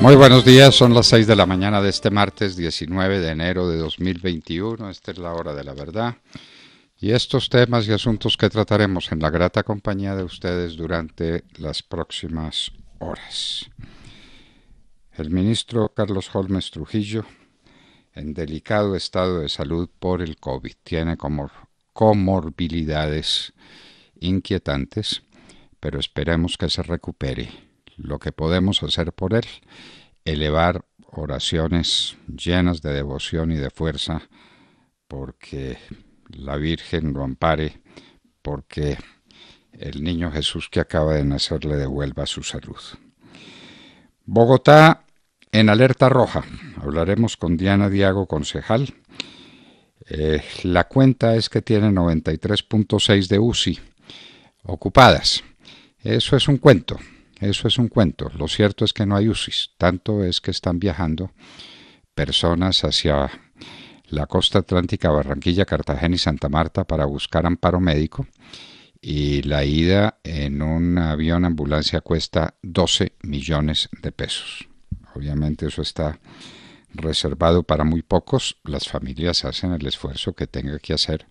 Muy buenos días, son las 6 de la mañana de este martes 19 de enero de 2021, esta es la hora de la verdad y estos temas y asuntos que trataremos en la grata compañía de ustedes durante las próximas horas. El ministro Carlos Holmes Trujillo, en delicado estado de salud por el COVID, tiene como comorbilidades inquietantes, pero esperemos que se recupere lo que podemos hacer por Él, elevar oraciones llenas de devoción y de fuerza, porque la Virgen lo ampare, porque el niño Jesús que acaba de nacer le devuelva su salud. Bogotá en alerta roja. Hablaremos con Diana Diago, concejal. Eh, la cuenta es que tiene 93.6 de UCI ocupadas. Eso es un cuento. Eso es un cuento. Lo cierto es que no hay UCIs. Tanto es que están viajando personas hacia la costa atlántica, Barranquilla, Cartagena y Santa Marta para buscar amparo médico. Y la ida en un avión ambulancia cuesta 12 millones de pesos. Obviamente eso está reservado para muy pocos. Las familias hacen el esfuerzo que tenga que hacer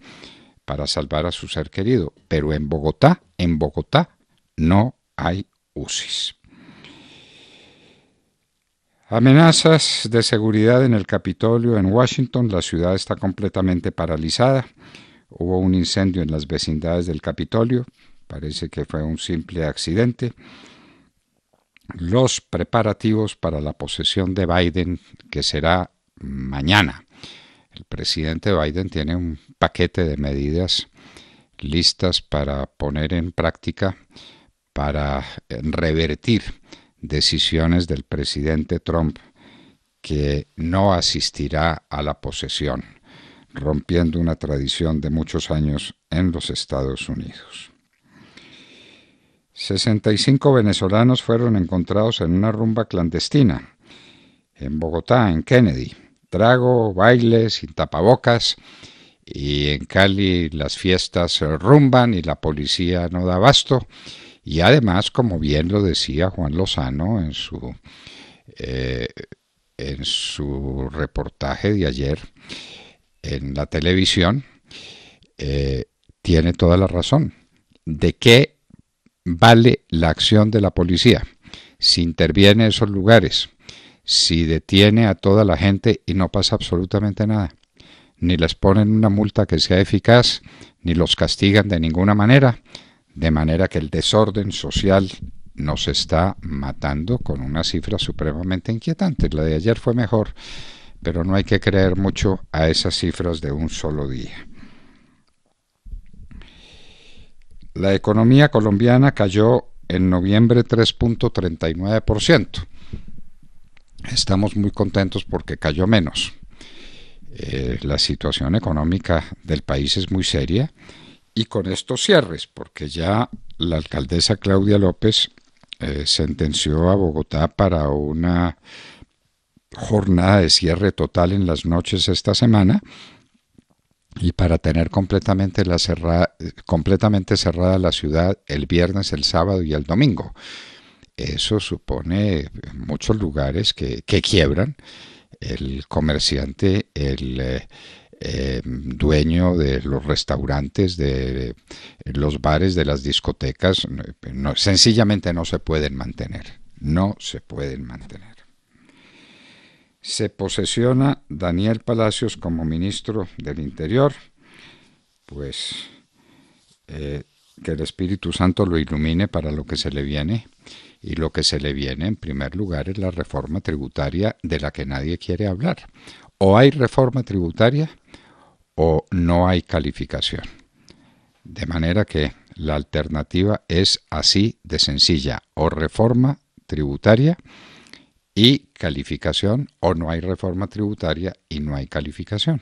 para salvar a su ser querido. Pero en Bogotá, en Bogotá, no hay UCIs. Amenazas de seguridad en el Capitolio en Washington. La ciudad está completamente paralizada. Hubo un incendio en las vecindades del Capitolio. Parece que fue un simple accidente. Los preparativos para la posesión de Biden, que será mañana. El presidente Biden tiene un paquete de medidas listas para poner en práctica para eh, revertir decisiones del presidente Trump que no asistirá a la posesión, rompiendo una tradición de muchos años en los Estados Unidos. 65 venezolanos fueron encontrados en una rumba clandestina en Bogotá, en Kennedy. Trago, baile, sin tapabocas. Y en Cali las fiestas rumban y la policía no da abasto. Y además, como bien lo decía Juan Lozano en su, eh, en su reportaje de ayer en la televisión, eh, tiene toda la razón. ¿De qué vale la acción de la policía? Si interviene en esos lugares, si detiene a toda la gente y no pasa absolutamente nada, ni les ponen una multa que sea eficaz, ni los castigan de ninguna manera, de manera que el desorden social nos está matando con una cifra supremamente inquietante. La de ayer fue mejor, pero no hay que creer mucho a esas cifras de un solo día. La economía colombiana cayó en noviembre 3.39%. Estamos muy contentos porque cayó menos. Eh, la situación económica del país es muy seria y con estos cierres, porque ya la alcaldesa Claudia López eh, sentenció a Bogotá para una jornada de cierre total en las noches esta semana y para tener completamente, la completamente cerrada la ciudad el viernes, el sábado y el domingo. Eso supone muchos lugares que, quiebran. El comerciante, el... Eh, eh, dueño de los restaurantes, de los bares, de las discotecas, sencillamente no se pueden mantener. No se pueden mantener. Se posesiona Daniel Palacios como ministro del Interior, pues eh, que el Espíritu Santo lo ilumine para lo que se le viene. Y lo que se le viene en primer lugar es la reforma tributaria de la que nadie quiere hablar. O hay reforma tributaria o no hay calificación. De manera que la alternativa es así de sencilla, o reforma tributaria y calificación, o no hay reforma tributaria y no hay calificación.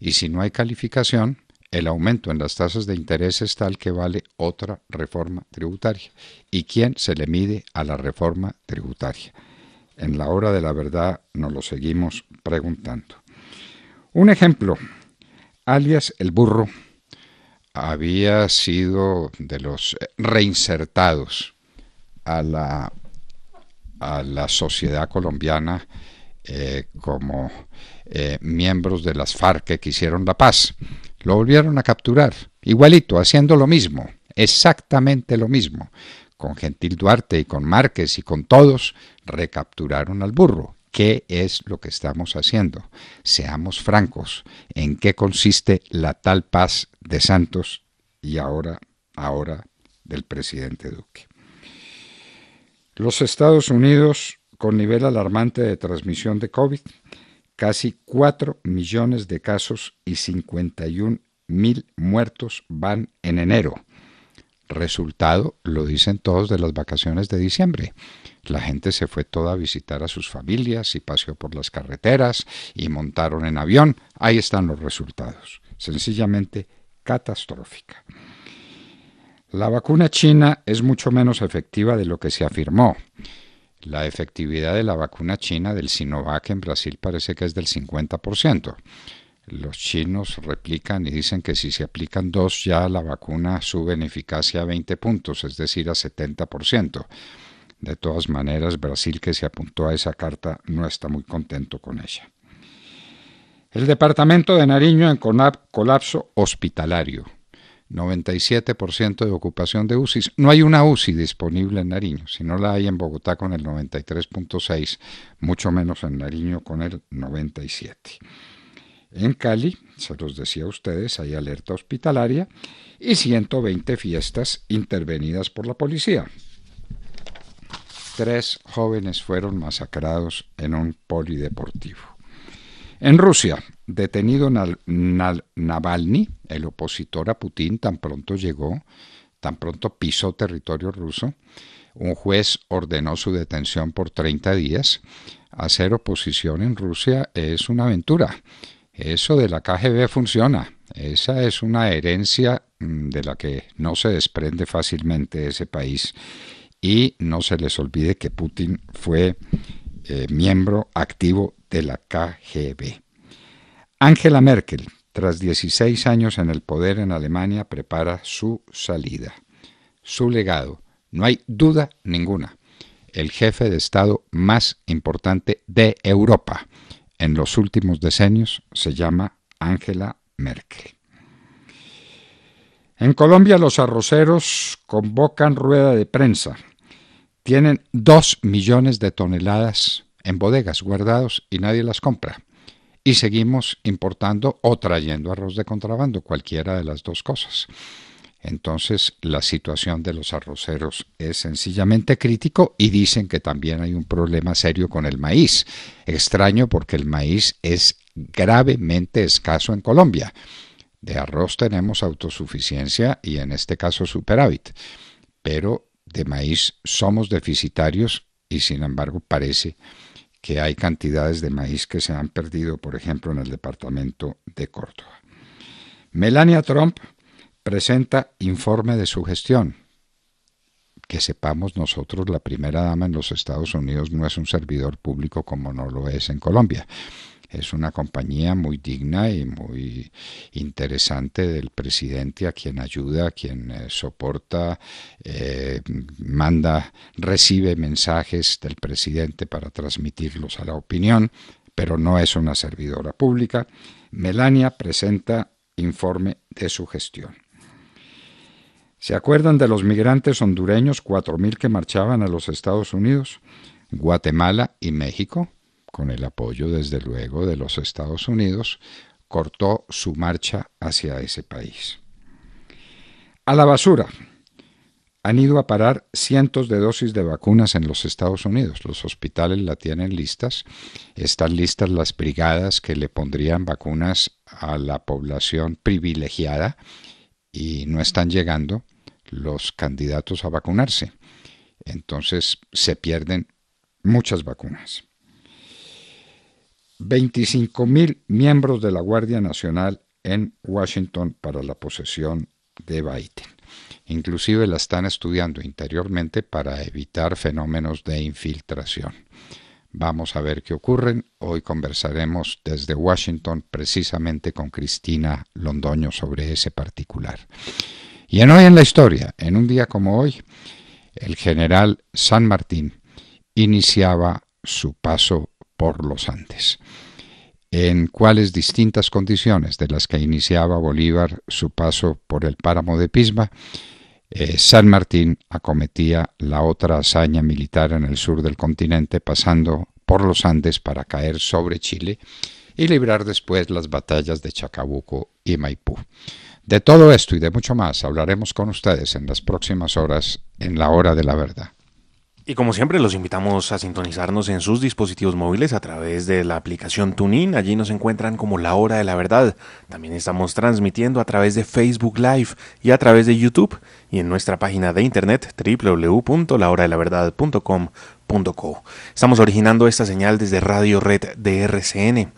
Y si no hay calificación, el aumento en las tasas de interés es tal que vale otra reforma tributaria. ¿Y quién se le mide a la reforma tributaria? En la hora de la verdad nos lo seguimos preguntando. Un ejemplo, alias el burro, había sido de los eh, reinsertados a la, a la sociedad colombiana eh, como eh, miembros de las FARC que hicieron la paz. Lo volvieron a capturar, igualito, haciendo lo mismo, exactamente lo mismo. Con Gentil Duarte y con Márquez y con todos, recapturaron al burro qué es lo que estamos haciendo. Seamos francos, ¿en qué consiste la tal paz de Santos y ahora, ahora del presidente Duque? Los Estados Unidos, con nivel alarmante de transmisión de COVID, casi 4 millones de casos y 51 mil muertos van en enero. Resultado, lo dicen todos de las vacaciones de diciembre. La gente se fue toda a visitar a sus familias y paseó por las carreteras y montaron en avión. Ahí están los resultados. Sencillamente catastrófica. La vacuna china es mucho menos efectiva de lo que se afirmó. La efectividad de la vacuna china del Sinovac en Brasil parece que es del 50%. Los chinos replican y dicen que si se aplican dos ya la vacuna sube en eficacia a 20 puntos, es decir, a 70%. De todas maneras, Brasil, que se apuntó a esa carta, no está muy contento con ella. El departamento de Nariño en colapso hospitalario. 97% de ocupación de UCI. No hay una UCI disponible en Nariño, si no la hay en Bogotá con el 93.6, mucho menos en Nariño con el 97. En Cali, se los decía a ustedes, hay alerta hospitalaria y 120 fiestas intervenidas por la policía. Tres jóvenes fueron masacrados en un polideportivo. En Rusia, detenido Navalny, el opositor a Putin, tan pronto llegó, tan pronto pisó territorio ruso, un juez ordenó su detención por 30 días. Hacer oposición en Rusia es una aventura eso de la KGB funciona. Esa es una herencia mm, de la que no se desprende fácilmente ese país. Y no se les olvide que Putin fue eh, miembro activo de la KGB. Angela Merkel, tras 16 años en el poder en Alemania, prepara su salida. Su legado, no hay duda ninguna, el jefe de Estado más importante de Europa en los últimos decenios se llama Angela Merkel. En Colombia los arroceros convocan rueda de prensa. Tienen dos millones de toneladas en bodegas guardados y nadie las compra. Y seguimos importando o trayendo arroz de contrabando, cualquiera de las dos cosas entonces la situación de los arroceros es sencillamente crítico y dicen que también hay un problema serio con el maíz. Extraño porque el maíz es gravemente escaso en Colombia. De arroz tenemos autosuficiencia y en este caso superávit, pero de maíz somos deficitarios y sin embargo parece que hay cantidades de maíz que se han perdido, por ejemplo, en el departamento de Córdoba. Melania Trump presenta informe de su gestión. Que sepamos nosotros, la primera dama en los Estados Unidos no es un servidor público como no lo es en Colombia. Es una compañía muy digna y muy interesante del presidente a quien ayuda, a quien eh, soporta, eh, manda, recibe mensajes del presidente para transmitirlos a la opinión, pero no es una servidora pública. Melania presenta informe de su gestión. ¿Se acuerdan de los migrantes hondureños, 4.000 que marchaban a los Estados Unidos, Guatemala y México? Con el apoyo, desde luego, de los Estados Unidos, cortó su marcha hacia ese país. A la basura. Han ido a parar cientos de dosis de vacunas en los Estados Unidos. Los hospitales la tienen listas. Están listas las brigadas que le pondrían vacunas a la población privilegiada y no están llegando los candidatos a vacunarse. Entonces se pierden muchas vacunas. 25 mil miembros de la Guardia Nacional en Washington para la posesión de Biden. Inclusive la están estudiando interiormente para evitar fenómenos de infiltración. Vamos a ver qué ocurren. Hoy conversaremos desde Washington precisamente con Cristina Londoño sobre ese particular. Y en hoy en la historia, en un día como hoy, el general San Martín iniciaba su paso por los Andes. En cuáles distintas condiciones de las que iniciaba Bolívar su paso por el páramo de Pisma, eh, San Martín acometía la otra hazaña militar en el sur del continente, pasando por los Andes para caer sobre Chile y librar después las batallas de Chacabuco y Maipú. De todo esto y de mucho más hablaremos con ustedes en las próximas horas en la hora de la verdad. Y como siempre, los invitamos a sintonizarnos en sus dispositivos móviles a través de la aplicación TuneIn. Allí nos encuentran como La Hora de la Verdad. También estamos transmitiendo a través de Facebook Live y a través de YouTube y en nuestra página de internet www.lahoradelaverdad.com.co. Estamos originando esta señal desde Radio Red de RCN.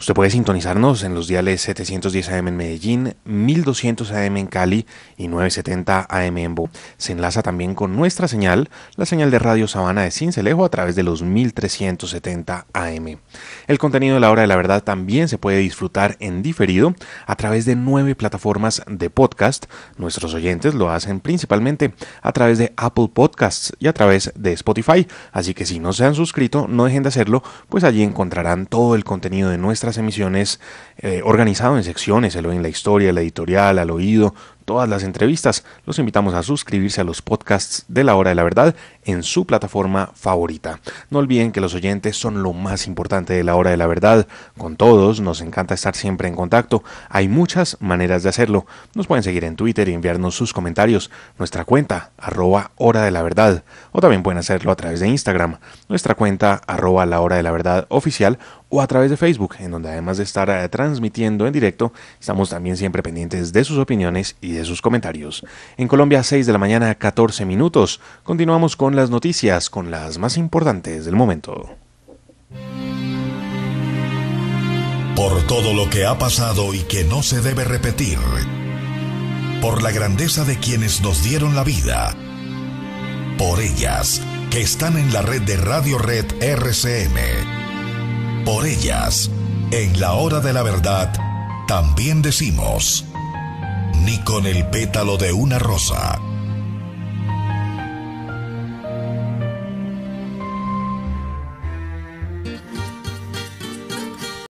Usted puede sintonizarnos en los diales 710 AM en Medellín, 1200 AM en Cali y 970 AM en Bo. Se enlaza también con nuestra señal, la señal de Radio Sabana de Cincelejo a través de los 1370 AM. El contenido de la Hora de la Verdad también se puede disfrutar en diferido a través de nueve plataformas de podcast. Nuestros oyentes lo hacen principalmente a través de Apple Podcasts y a través de Spotify. Así que si no se han suscrito, no dejen de hacerlo, pues allí encontrarán todo el contenido de nuestra emisiones, eh, organizado en secciones, el en la historia, la editorial, al oído, todas las entrevistas. Los invitamos a suscribirse a los podcasts de la hora de la verdad en su plataforma favorita. No olviden que los oyentes son lo más importante de la hora de la verdad. Con todos nos encanta estar siempre en contacto. Hay muchas maneras de hacerlo. Nos pueden seguir en Twitter y enviarnos sus comentarios. Nuestra cuenta arroba hora de la verdad. O también pueden hacerlo a través de Instagram. Nuestra cuenta arroba la hora de la verdad oficial o a través de Facebook, en donde además de estar eh, transmitiendo en directo, estamos también siempre pendientes de sus opiniones y de sus comentarios. En Colombia, 6 de la mañana, 14 minutos. Continuamos con las noticias, con las más importantes del momento. Por todo lo que ha pasado y que no se debe repetir. Por la grandeza de quienes nos dieron la vida. Por ellas, que están en la red de Radio Red RCM por ellas, en la hora de la verdad, también decimos, ni con el pétalo de una rosa